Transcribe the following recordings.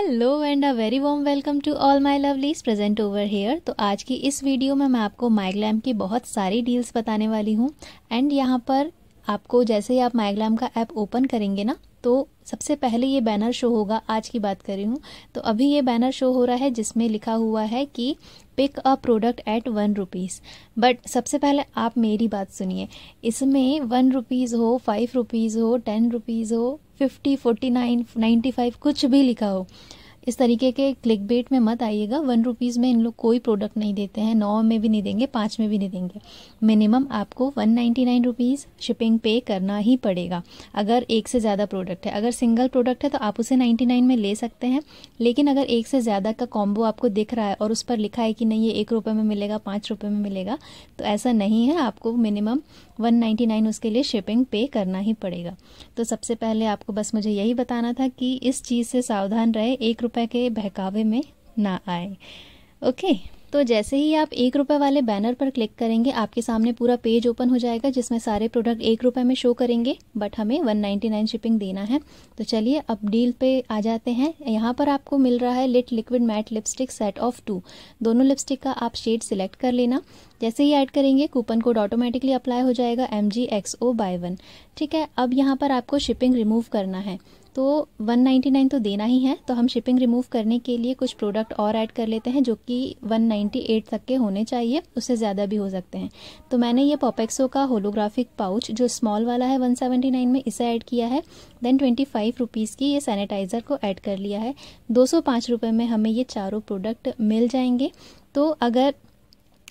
hello and a very warm welcome to all my lovelies present over here तो आज की इस video में मैं आपको माइग्लैम की बहुत सारी डील्स बताने वाली हूँ एंड यहाँ पर आपको जैसे ही आप माइग्लैम का ऐप ओपन करेंगे ना तो सबसे पहले ये बैनर शो होगा आज की बात कर रही हूँ तो अभी ये बैनर शो हो रहा है जिसमें लिखा हुआ है कि pick a product at one rupees but सबसे पहले आप मेरी बात सुनिए इसमें वन रुपीज़ हो फाइव रुपीज़ हो टेन रुपीज़ हो fifty forty nine ninety five कुछ भी लिखा हो इस तरीके के क्लिक बेट में मत आइएगा वन रुपीज़ में इन लोग कोई प्रोडक्ट नहीं देते हैं नौ में भी नहीं देंगे पाँच में भी नहीं देंगे मिनिमम आपको one ninety nine rupees shipping pay करना ही पड़ेगा अगर एक से ज़्यादा प्रोडक्ट है अगर सिंगल प्रोडक्ट है तो आप उसे नाइन्टी नाइन में ले सकते हैं लेकिन अगर एक से ज़्यादा का कॉम्बो आपको दिख रहा है और उस पर लिखा है कि नहीं ये एक रुपये में मिलेगा पाँच रुपये में मिलेगा तो ऐसा नहीं है आपको मिनिमम 199 उसके लिए शिपिंग पे करना ही पड़ेगा तो सबसे पहले आपको बस मुझे यही बताना था कि इस चीज़ से सावधान रहे एक रुपए के बहकावे में ना आए ओके तो जैसे ही आप एक रुपए वाले बैनर पर क्लिक करेंगे आपके सामने पूरा पेज ओपन हो जाएगा जिसमें सारे प्रोडक्ट एक रुपये में शो करेंगे बट हमें वन नाइनटी नाइन शिपिंग देना है तो चलिए अब डील पे आ जाते हैं यहाँ पर आपको मिल रहा है lit liquid matte lipstick set of two दोनों लिपस्टिक का आप शेड सिलेक्ट कर लेना जैसे ही ऐड करेंगे कूपन कोड ऑटोमेटिकली अप्लाई हो जाएगा M G X O buy one ठीक है अब यहाँ पर आपको शिपिंग रिमूव करना है तो 199 तो देना ही है तो हम शिपिंग रिमूव करने के लिए कुछ प्रोडक्ट और ऐड कर लेते हैं जो कि 198 तक के होने चाहिए उससे ज़्यादा भी हो सकते हैं तो मैंने ये पॉपेक्सो का होलोग्राफिक पाउच जो स्मॉल वाला है 179 में इसे ऐड किया है देन ट्वेंटी फाइव रुपीज़ की ये सैनिटाइज़र को ऐड कर लिया है दो सौ में हमें ये चारों प्रोडक्ट मिल जाएंगे तो अगर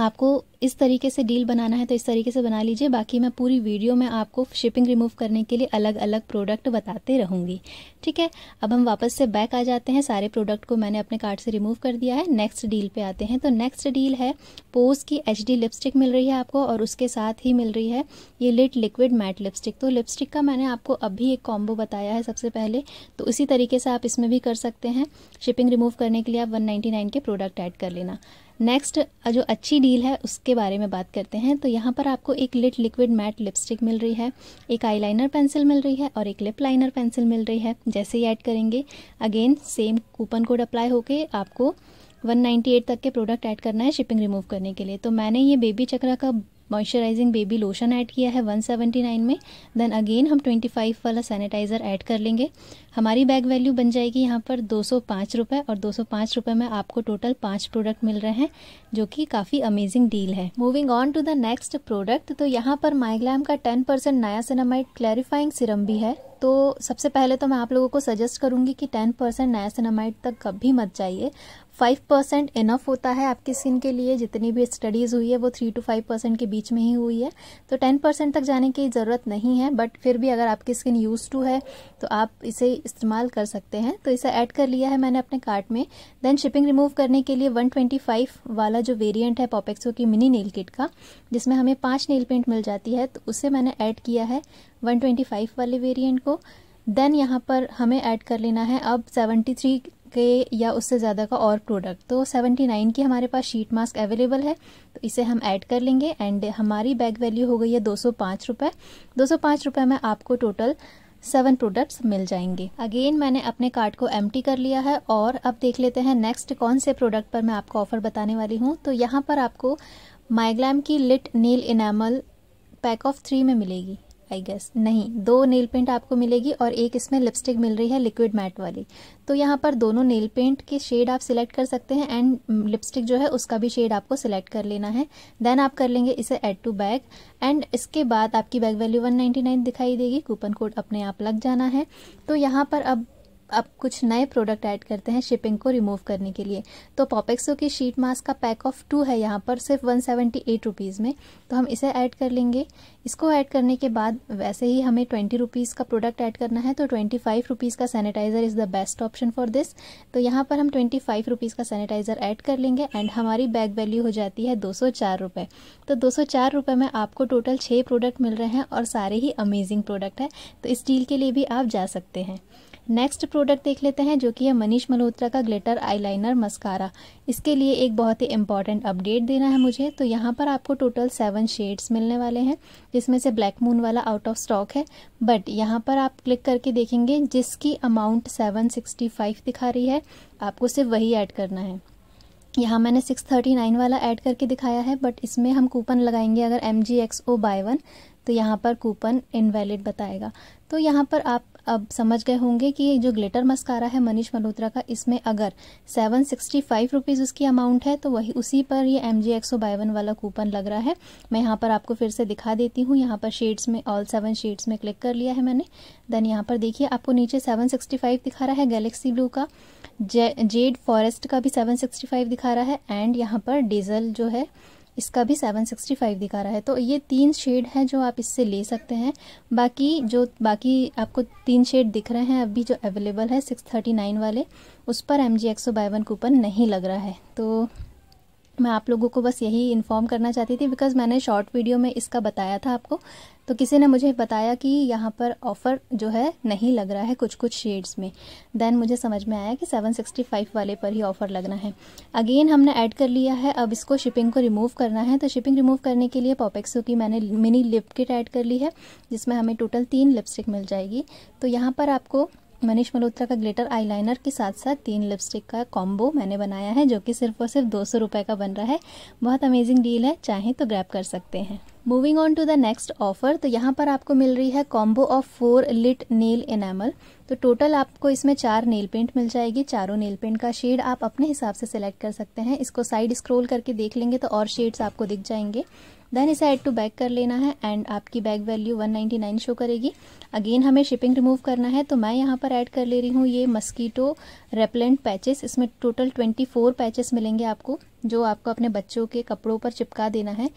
आपको इस तरीके से डील बनाना है तो इस तरीके से बना लीजिए बाकी मैं पूरी वीडियो में आपको शिपिंग रिमूव करने के लिए अलग अलग प्रोडक्ट बताते रहूंगी ठीक है अब हम वापस से बैक आ जाते हैं सारे प्रोडक्ट को मैंने अपने कार्ड से रिमूव कर दिया है नेक्स्ट डील पे आते हैं तो नेक्स्ट डील है पोज की एच लिपस्टिक मिल रही है आपको और उसके साथ ही मिल रही है ये लिट लिक्विड मैट लिपस्टिक तो लिपस्टिक का मैंने आपको अभी एक कॉम्बो बताया है सबसे पहले तो इसी तरीके से आप इसमें भी कर सकते हैं शिपिंग रिमूव करने के लिए आप वन के प्रोडक्ट ऐड कर लेना नेक्स्ट जो अच्छी डील है उसके बारे में बात करते हैं तो यहाँ पर आपको एक लिट लिक्विड मैट लिपस्टिक मिल रही है एक आईलाइनर पेंसिल मिल रही है और एक लिप लाइनर पेंसिल मिल रही है जैसे ही ऐड करेंगे again same coupon code apply होके आपको 198 तक के प्रोडक्ट ऐड करना है शिपिंग रिमूव करने के लिए तो मैंने ये बेबी चक्रा का मॉइस्चराइजिंग बेबी लोशन ऐड किया है 179 में देन अगेन हम 25 वाला सैनिटाइज़र ऐड कर लेंगे हमारी बैग वैल्यू बन जाएगी यहाँ पर दो सौ oh और दो सौ oh में आपको टोटल पाँच प्रोडक्ट मिल रहे हैं जो कि काफ़ी अमेजिंग डील है moving on to the next product तो यहाँ पर माइग्लैम का टेन परसेंट नया क्लैरिफाइंग सिरम भी है तो सबसे पहले तो मैं आप लोगों को सजेस्ट करूंगी कि टेन परसेंट नायासिनामाइड तक कभी मत जाइए फाइव परसेंट इनफ होता है आपकी स्किन के लिए जितनी भी स्टडीज़ हुई है वो थ्री टू फाइव परसेंट के बीच में ही हुई है तो टेन परसेंट तक जाने की ज़रूरत नहीं है बट फिर भी अगर आपकी स्किन यूज टू है तो आप इसे इस्तेमाल कर सकते हैं तो इसे ऐड कर लिया है मैंने अपने कार्ट में देन शिपिंग रिमूव करने के लिए वन ट्वेंटी फाइव वाला जो वेरियंट है पॉपेक्सो की मिनी नेल किट का जिसमें हमें पाँच नेल पेंट मिल जाती है तो उसे मैंने ऐड किया है वन ट्वेंटी फाइव वाले वेरियंट को देन यहाँ पर हमें ऐड कर लेना है अब सेवेंटी थ्री के या उससे ज़्यादा का और प्रोडक्ट तो 79 की हमारे पास शीट मास्क अवेलेबल है तो इसे हम ऐड कर लेंगे एंड हमारी बैग वैल्यू हो गई है दो सौ पाँच रुपये दो सौ पाँच रुपये में आपको टोटल सेवन प्रोडक्ट्स मिल जाएंगे अगेन मैंने अपने कार्ड को एम कर लिया है और अब देख लेते हैं नेक्स्ट कौन से प्रोडक्ट पर मैं आपको ऑफर बताने वाली हूँ तो यहाँ पर आपको माइग्लैम की lit nail enamel pack of three में मिलेगी आई गेस नहीं दो नेल पेंट आपको मिलेगी और एक इसमें लिपस्टिक मिल रही है लिक्विड मैट वाली तो यहाँ पर दोनों नेल पेंट के शेड आप सिलेक्ट कर सकते हैं एंड लिपस्टिक mm, जो है उसका भी शेड आपको सिलेक्ट कर लेना है देन आप कर लेंगे इसे एड टू बैग एंड इसके बाद आपकी बैग वैल्यू 199 दिखाई देगी कूपन कोड अपने आप लग जाना है तो यहाँ पर अब अब कुछ नए प्रोडक्ट ऐड करते हैं शिपिंग को रिमूव करने के लिए तो पॉपेक्सो की शीट मास्क का पैक ऑफ टू है यहाँ पर सिर्फ वन सेवेंटी एट रुपीज़ में तो हम इसे ऐड कर लेंगे इसको ऐड करने के बाद वैसे ही हमें ट्वेंटी रुपीज़ का प्रोडक्ट ऐड करना है तो ट्वेंटी फाइव रुपीज़ का sanitiser is the best option for this तो यहाँ पर हम ट्वेंटी फाइव रुपीज़ का सैनिटाइज़र ऐड कर लेंगे एंड हमारी बैग वैल्यू हो जाती है दो सौ चार रुपये तो दो सौ चार रुपये में आपको टोटल छः प्रोडक्ट मिल रहे हैं और सारे ही अमेजिंग प्रोडक्ट हैं तो इस डील के लिए भी आप जा सकते हैं नेक्स्ट प्रोडक्ट देख लेते हैं जो कि है मनीष मल्होत्रा का ग्लिटर आईलाइनर मस्कारा इसके लिए एक बहुत ही इंपॉर्टेंट अपडेट देना है मुझे तो यहाँ पर आपको टोटल सेवन शेड्स मिलने वाले हैं जिसमें से ब्लैक मून वाला आउट ऑफ स्टॉक है बट यहाँ पर आप क्लिक करके देखेंगे जिसकी अमाउंट सेवन सिक्सटी फाइव दिखा रही है आपको सिर्फ वही ऐड करना है यहाँ मैंने 639 वाला ऐड करके दिखाया है बट इसमें हम कूपन लगाएंगे अगर M G X O buy one तो यहाँ पर कूपन इनवैलिड बताएगा तो यहाँ पर आप अब समझ गए होंगे कि ये जो ग्लिटर मस्कारा है मनीष मल्होत्रा का इसमें अगर सेवन सिक्सटी फाइव रुपीज़ उसकी अमाउंट है तो वही उसी पर ये एम जी बाय वन वाला कूपन लग रहा है मैं यहाँ पर आपको फिर से दिखा देती हूँ यहाँ पर शेड्स में ऑल सेवन शेड्स में क्लिक कर लिया है मैंने देन यहाँ पर देखिए आपको नीचे सेवन सिक्सटी फाइव दिखा रहा है गैलेक्सी ब्लू का जे, जेड फॉरेस्ट का भी सेवन सिक्सटी फाइव दिखा रहा है एंड यहाँ पर डीजल जो है इसका भी 765 दिखा रहा है तो ये तीन शेड है जो आप इससे ले सकते हैं बाकी जो बाकी आपको तीन शेड दिख रहे हैं अभी जो अवेलेबल है 639 वाले उस पर M G XO one coupon नहीं लग रहा है तो मैं आप लोगों को बस यही इन्फॉर्म करना चाहती थी बिकॉज़ मैंने शॉर्ट वीडियो में इसका बताया था आपको तो किसी ने मुझे बताया कि यहाँ पर ऑफ़र जो है नहीं लग रहा है कुछ कुछ शेड्स में देन मुझे समझ में आया कि 765 वाले पर ही ऑफ़र लगना है अगेन हमने ऐड कर लिया है अब इसको शिपिंग को रिमूव करना है तो शिपिंग रिमूव करने के लिए पॉपेक्सो की मैंने मिनी लिप किट ऐड कर ली है जिसमें हमें टोटल तीन लिपस्टिक मिल जाएगी तो यहाँ पर आपको मनीष मल्होत्रा का ग्लिटर आईलाइनर के साथ साथ तीन लिपस्टिक का कॉम्बो मैंने बनाया है जो कि सिर्फ और सिर्फ दो सौ रुपये का बन रहा है बहुत अमेजिंग डील है चाहें तो ग्रैब कर सकते हैं moving on to the next offer तो यहाँ पर आपको मिल रही है combo of four lit nail enamel तो टोटल आपको इसमें चार नेल पेंट मिल जाएगी चारों नेल पेंट का शेड आप अपने हिसाब से सिलेक्ट कर सकते हैं इसको साइड स्क्रोल करके देख लेंगे तो और शेड्स आपको दिख जाएंगे देन इसे एड टू बैक कर लेना है एंड आपकी बैग वैल्यू 199 शो करेगी अगेन हमें शिपिंग रिमूव करना है तो मैं यहाँ पर ऐड कर ले रही हूँ ये मस्कीटो रेपलेंट पैचेस इसमें टोटल 24 पैचेस मिलेंगे आपको जो आपको अपने बच्चों के कपड़ों पर चिपका देना है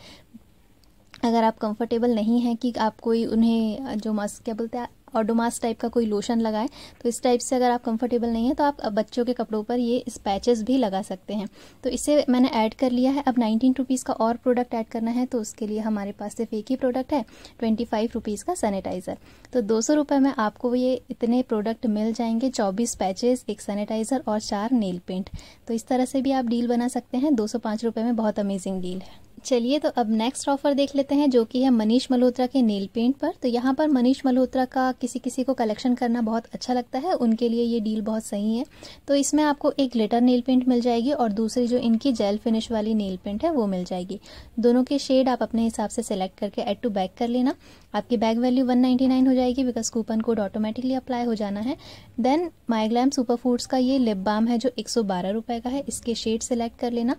अगर आप कंफर्टेबल नहीं हैं कि आप कोई उन्हें जो मास्क क्या बोलते हैं ऑडोमास टाइप का कोई लोशन लगाए तो इस टाइप से अगर आप कंफर्टेबल नहीं है तो आप बच्चों के कपड़ों पर ये स्पैचेस भी लगा सकते हैं तो इसे मैंने ऐड कर लिया है अब नाइनटीन रुपीज़ का और प्रोडक्ट ऐड करना है तो उसके लिए हमारे पास सिर्फ एक ही प्रोडक्ट है ट्वेंटी फाइव रुपीज़ का सैनिटाइज़र तो दो सौ रुपये में आपको ये इतने प्रोडक्ट मिल जाएंगे चौबीस पैचेज़ एक सैनिटाइज़र और चार नेल पेंट तो इस तरह से भी आप डील बना सकते हैं दो सौ पाँच रुपये में बहुत अमेजिंग डील है चलिए तो अब नेक्स्ट ऑफर देख लेते हैं जो कि है मनीष मल्होत्रा के नेल पेंट पर तो यहाँ पर मनीष मल्होत्रा का किसी किसी को कलेक्शन करना बहुत अच्छा लगता है उनके लिए ये डील बहुत सही है तो इसमें आपको एक ग्लिटर नेल पेंट मिल जाएगी और दूसरी जो इनकी जेल फिनिश वाली नेल पेंट है वो मिल जाएगी दोनों के शेड आप अपने हिसाब से सिलेक्ट करके एड टू बैक कर लेना आपकी बैग वैल्यू वन हो जाएगी because coupon code automatically apply हो जाना है देन माइग्लैम सुपर फूड्स का ये लिप बाम है जो एक सौ का है इसके शेड सेलेक्ट कर लेना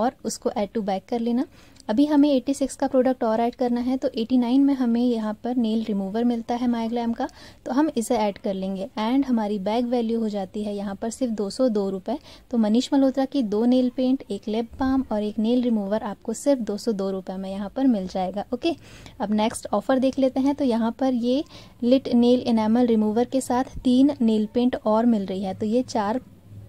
और उसको एड टू बैक कर लेना अभी हमें 86 का प्रोडक्ट और ऐड करना है तो 89 में हमें यहाँ पर नेल रिमूवर मिलता है माइग्लैम का तो हम इसे ऐड कर लेंगे एंड हमारी बैग वैल्यू हो जाती है यहाँ पर सिर्फ दो सौ तो मनीष मल्होत्रा की दो नेल पेंट एक लेप पाम और एक नेल रिमूवर आपको सिर्फ दो सौ में यहाँ पर मिल जाएगा ओके अब नेक्स्ट ऑफर देख लेते हैं तो यहाँ पर ये लिट नेल इनेमल रिमूवर के साथ तीन नेल पेंट और मिल रही है तो ये चार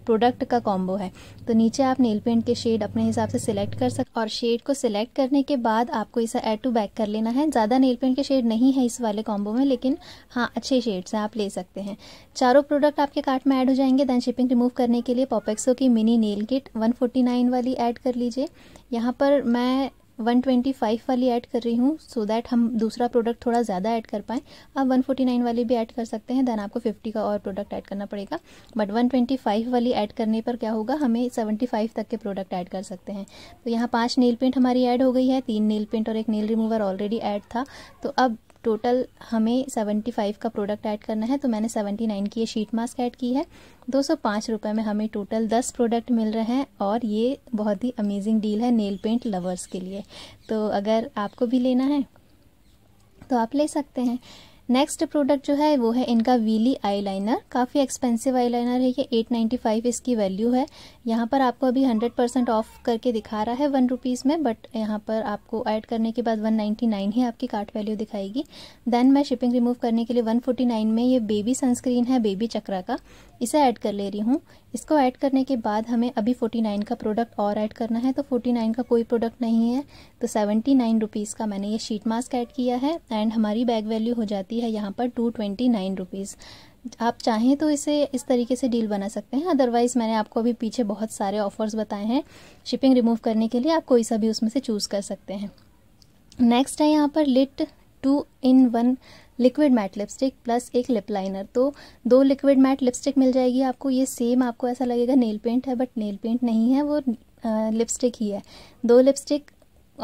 प्रोडक्ट का कॉम्बो है तो नीचे आप नेल पेंट के शेड अपने हिसाब से सिलेक्ट कर सकते और शेड को सिलेक्ट करने के बाद आपको इसे एड टू बैक कर लेना है ज़्यादा नेल पेंट के शेड नहीं है इस वाले कॉम्बो में लेकिन हाँ अच्छे शेड्स हैं आप ले सकते हैं चारों प्रोडक्ट आपके कार्ट में ऐड हो जाएंगे दैन शिपिंग रिमूव करने के लिए पॉपेक्सो की मिनी नेल किट 149 वाली ऐड कर लीजिए यहाँ पर मैं 125 वाली ऐड कर रही हूँ सो दैट हम दूसरा प्रोडक्ट थोड़ा ज़्यादा ऐड कर पाएँ आप 149 वाली भी ऐड कर सकते हैं देन आपको 50 का और प्रोडक्ट ऐड करना पड़ेगा बट 125 वाली ऐड करने पर क्या होगा हमें 75 तक के प्रोडक्ट ऐड कर सकते हैं तो यहाँ पाँच नेल पेंट हमारी ऐड हो गई है तीन नेल पेंट और एक नेल रिमूवर ऑलरेडी ऐड था तो अब टोटल हमें 75 का प्रोडक्ट ऐड करना है तो मैंने 79 की ये शीट मास्क ऐड की है दो सौ में हमें टोटल 10 प्रोडक्ट मिल रहे हैं और ये बहुत ही अमेजिंग डील है नेल पेंट लवर्स के लिए तो अगर आपको भी लेना है तो आप ले सकते हैं नेक्स्ट प्रोडक्ट जो है वो है इनका वीली आईलाइनर काफ़ी एक्सपेंसिव आईलाइनर है ये 895 इसकी वैल्यू है यहाँ पर आपको अभी 100 परसेंट ऑफ करके दिखा रहा है वन रुपीज़ में बट यहाँ पर आपको ऐड करने के बाद 199 ही आपकी कार्ट वैल्यू दिखाएगी देन मैं शिपिंग रिमूव करने के लिए 149 में ये बेबी सनस्क्रीन है बेबी चक्रा का इसे ऐड कर ले रही हूँ इसको ऐड करने के बाद हमें अभी 49 का प्रोडक्ट और ऐड करना है तो 49 का कोई प्रोडक्ट नहीं है तो 79 रुपीज़ का मैंने ये शीट मास्क ऐड किया है एंड हमारी बैग वैल्यू हो जाती है यहाँ पर टू ट्वेंटी नाइन रुपीज़ आप चाहें तो इसे इस तरीके से डील बना सकते हैं अदरवाइज़ मैंने आपको अभी पीछे बहुत सारे ऑफर्स बताए हैं शिपिंग रिमूव करने के लिए आप कोई सा भी उसमें से चूज़ कर सकते हैं नेक्स्ट है यहाँ पर lit two in one liquid matte lipstick plus एक लिप लाइनर तो दो लिक्विड मैट लिपस्टिक मिल जाएगी आपको ये सेम आपको ऐसा लगेगा नेल पेंट है बट नेल पेंट नहीं है वो लिपस्टिक ही है दो लिपस्टिक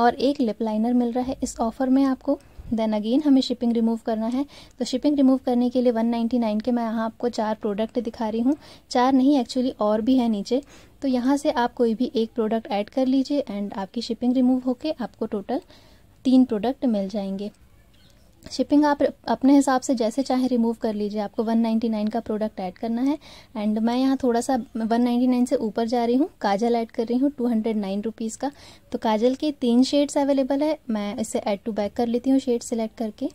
और एक लिप लाइनर मिल रहा है इस ऑफर में आपको देन अगेन हमें शिपिंग रिमूव करना है तो शिपिंग रिमूव करने के लिए 199 के मैं यहाँ आपको चार प्रोडक्ट दिखा रही हूँ चार नहीं एक्चुअली और भी है नीचे तो यहाँ से आप कोई भी एक प्रोडक्ट ऐड कर लीजिए एंड आपकी शिपिंग रिमूव होके आपको टोटल तीन प्रोडक्ट मिल जाएंगे शिपिंग आप अपने हिसाब से जैसे चाहे रिमूव कर लीजिए आपको 199 का प्रोडक्ट ऐड करना है एंड मैं यहाँ थोड़ा सा 199 से ऊपर जा रही हूँ काजल ऐड कर रही हूँ टू हंड्रेड का तो काजल के तीन शेड्स अवेलेबल है मैं इसे ऐड टू बैक कर लेती हूँ शेड सिलेक्ट करके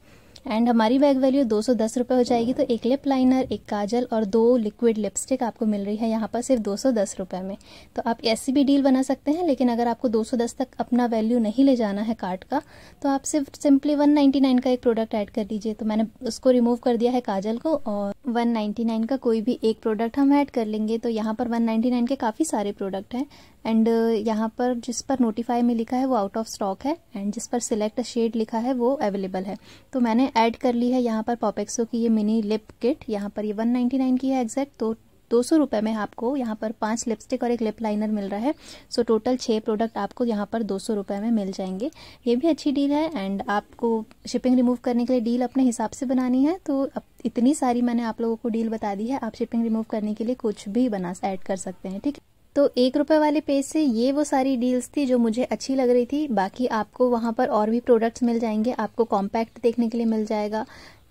एंड हमारी बैग वैल्यू दो सौ दस रुपये हो जाएगी तो एक लिप लाइनर एक काजल और दो लिक्विड लिपस्टिक आपको मिल रही है यहाँ पर सिर्फ दो सौ दस रुपये में तो आप ऐसी भी डील बना सकते हैं लेकिन अगर आपको दो सौ दस तक अपना वैल्यू नहीं ले जाना है कार्ड का तो आप सिर्फ सिंपली वन नाइन का एक प्रोडक्ट ऐड कर दीजिए तो मैंने उसको रिमूव कर दिया है काजल को और 199 का कोई भी एक प्रोडक्ट हम ऐड कर लेंगे तो यहाँ पर 199 के काफ़ी सारे प्रोडक्ट हैं एंड uh, यहाँ पर जिस पर नोटिफाई में लिखा है वो आउट ऑफ स्टॉक है एंड जिस पर सिलेक्ट शेड लिखा है वो अवेलेबल है तो मैंने ऐड कर ली है यहाँ पर पॉपेक्सो की ये मिनी लिप किट यहाँ पर ये 199 की है एग्जैक्ट तो दो सौ रुपये में आपको यहाँ पर पांच लिपस्टिक और एक लिप लाइनर मिल रहा है सो टोटल छः प्रोडक्ट आपको यहाँ पर दो सौ रुपये में मिल जाएंगे ये भी अच्छी डील है एंड आपको शिपिंग रिमूव करने के लिए डील अपने हिसाब से बनानी है तो अब इतनी सारी मैंने आप लोगों को डील बता दी है आप शिपिंग रिमूव करने के लिए कुछ भी बना ऐड कर सकते हैं ठीक है तो एक रुपए वाले पेज से ये वो सारी डील्स थी जो मुझे अच्छी लग रही थी बाकी आपको वहाँ पर और भी प्रोडक्ट्स मिल जाएंगे आपको कॉम्पैक्ट देखने के लिए मिल जाएगा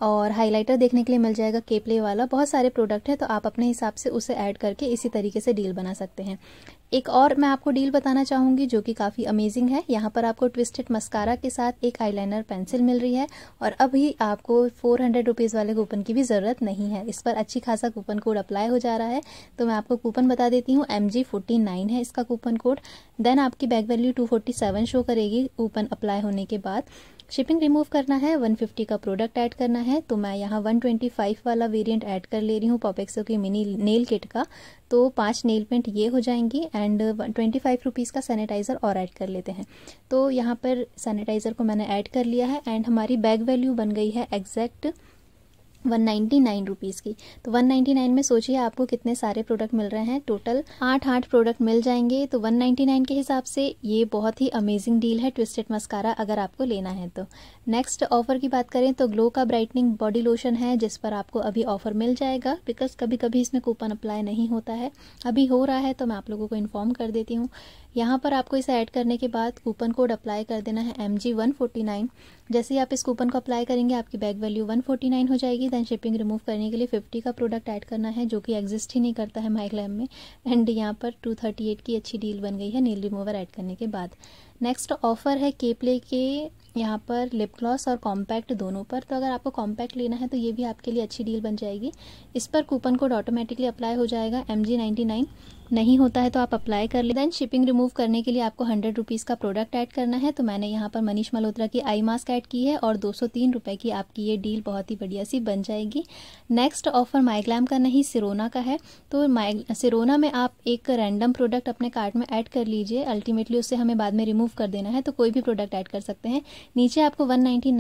और हाइलाइटर देखने के लिए मिल जाएगा केपले वाला बहुत सारे प्रोडक्ट हैं तो आप अपने हिसाब से उसे ऐड करके इसी तरीके से डील बना सकते हैं एक और मैं आपको डील बताना चाहूंगी जो कि काफ़ी अमेजिंग है यहाँ पर आपको ट्विस्टेड मस्कारा के साथ एक आईलाइनर पेंसिल मिल रही है और अभी आपको फोर हंड्रेड रुपीज़ वाले कूपन की भी ज़रूरत नहीं है इस पर अच्छी खासा कूपन कोड अप्लाई हो जा रहा है तो मैं आपको कूपन बता देती हूँ एम जी फोर्टी नाइन है इसका कूपन कोड देन आपकी bag value two forty seven show करेगी कूपन अप्लाई होने के बाद शिपिंग रिमूव करना है 150 का प्रोडक्ट ऐड करना है तो मैं यहाँ 125 वाला वेरिएंट ऐड कर ले रही हूँ पॉपेक्सो की मिनी नेल किट का तो पांच नेल पेंट ये हो जाएंगी एंड ट्वेंटी फाइव रुपीज़ का सैनिटाइज़र और ऐड कर लेते हैं तो यहाँ पर सैनिटाइज़र को मैंने ऐड कर लिया है एंड हमारी बैग वैल्यू बन गई है exact one ninety nine rupees की तो वन नाइन्टी नाइन में सोचिए आपको कितने सारे प्रोडक्ट मिल रहे हैं टोटल आठ आठ प्रोडक्ट मिल जाएंगे तो वन नाइन्टी नाइन के हिसाब से ये बहुत ही अमेजिंग डील है ट्विस्टेड मस्कारा अगर आपको लेना है तो नेक्स्ट ऑफर की बात करें तो ग्लो का ब्राइटनिंग बॉडी लोशन है जिस पर आपको अभी ऑफर मिल जाएगा बिकॉज कभी कभी इसमें कूपन अप्लाई नहीं होता है अभी हो रहा है तो मैं आप लोगों को इन्फॉर्म कर देती हूँ यहाँ पर आपको इसे ऐड करने के बाद कूपन कोड अप्लाई कर देना है M G one forty nine जैसे ही आप इस कूपन को अप्लाई करेंगे आपकी bag value one forty nine हो जाएगी दैन शिपिंग रिमूव करने के लिए फिफ्टी का प्रोडक्ट ऐड करना है जो कि एग्जिस्ट ही नहीं करता है माई में एंड यहाँ पर टू थर्टी एट की अच्छी डील बन गई है नील रिमूवर ऐड करने के बाद नेक्स्ट ऑफर है केपले के यहाँ पर लिप ग्लॉस और कॉम्पैक्ट दोनों पर तो अगर आपको कॉम्पैक्ट लेना है तो ये भी आपके लिए अच्छी डील बन जाएगी इस पर कूपन कोड ऑटोमेटिकली अप्लाई हो जाएगा एम जी नाइन्टी नाइन नहीं होता है तो आप अप्लाई कर ले देन शिपिंग रिमूव करने के लिए आपको हंड्रेड रुपीज़ का प्रोडक्ट ऐड करना है तो मैंने यहाँ पर मनीष मल्होत्रा की आई मास्क ऐड की है और दो सौ की आपकी ये डील बहुत ही बढ़िया सी बन जाएगी नेक्स्ट ऑफर माइग्लैम का नहीं सिरोना का है तो माइग सिरोना में आप एक रैंडम प्रोडक्ट अपने कार्ट में ऐड कर लीजिए अल्टीमेटली उससे हमें बाद में रिमूव कर देना है तो कोई भी प्रोडक्ट ऐड कर सकते हैं नीचे आपको वन नाइन्टी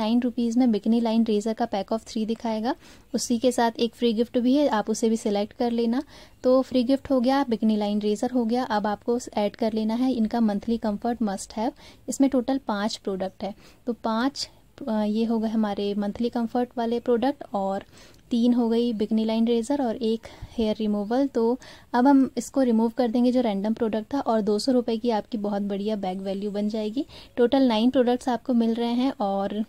में बिकनी लाइन रेजर का पैक ऑफ थ्री दिखाएगा उसी के साथ एक फ्री गिफ्ट भी है आप उसे भी सिलेक्ट कर लेना तो फ्री गिफ्ट हो गया बिकनी लाइन रेजर हो गया अब आपको ऐड कर लेना है इनका मंथली कंफर्ट मस्ट हैव इसमें टोटल पांच प्रोडक्ट है तो पांच ये हो गए हमारे मंथली कंफर्ट वाले प्रोडक्ट और तीन हो गई बिगनी लाइन रेजर और एक हेयर रिमूवल तो अब हम इसको रिमूव कर देंगे जो रैंडम प्रोडक्ट था और दो सौ की आपकी बहुत बढ़िया बैग वैल्यू बन जाएगी टोटल नाइन प्रोडक्ट्स आपको मिल रहे हैं और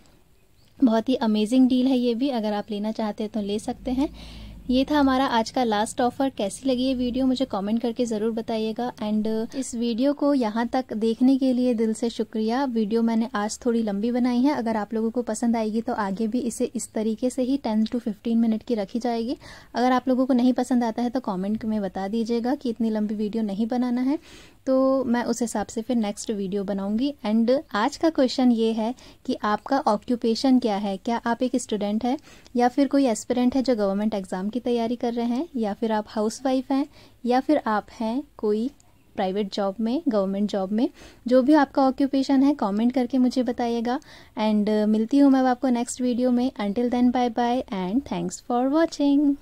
बहुत ही अमेजिंग डील है ये भी अगर आप लेना चाहते हैं तो ले सकते हैं ये था हमारा आज का लास्ट ऑफर कैसी लगी ये वीडियो मुझे कमेंट करके ज़रूर बताइएगा एंड uh, इस वीडियो को यहाँ तक देखने के लिए दिल से शुक्रिया वीडियो मैंने आज थोड़ी लंबी बनाई है अगर आप लोगों को पसंद आएगी तो आगे भी इसे इस तरीके से ही टेन टू फिफ्टीन मिनट की रखी जाएगी अगर आप लोगों को नहीं पसंद आता है तो कॉमेंट में बता दीजिएगा कि इतनी लंबी वीडियो नहीं बनाना है तो मैं उस हिसाब से फिर नेक्स्ट वीडियो बनाऊंगी एंड आज का क्वेश्चन ये है कि आपका ऑक्यूपेशन क्या है क्या आप एक स्टूडेंट है या फिर कोई एस्पिरेंट है जो गवर्नमेंट एग्जाम की तैयारी कर रहे हैं या फिर आप हाउसवाइफ हैं या फिर आप हैं कोई प्राइवेट जॉब में गवर्नमेंट जॉब में जो भी आपका ऑक्यूपेशन है कमेंट करके मुझे बताइएगा एंड uh, मिलती हूँ मैं आपको नेक्स्ट वीडियो में until then bye bye and thanks for watching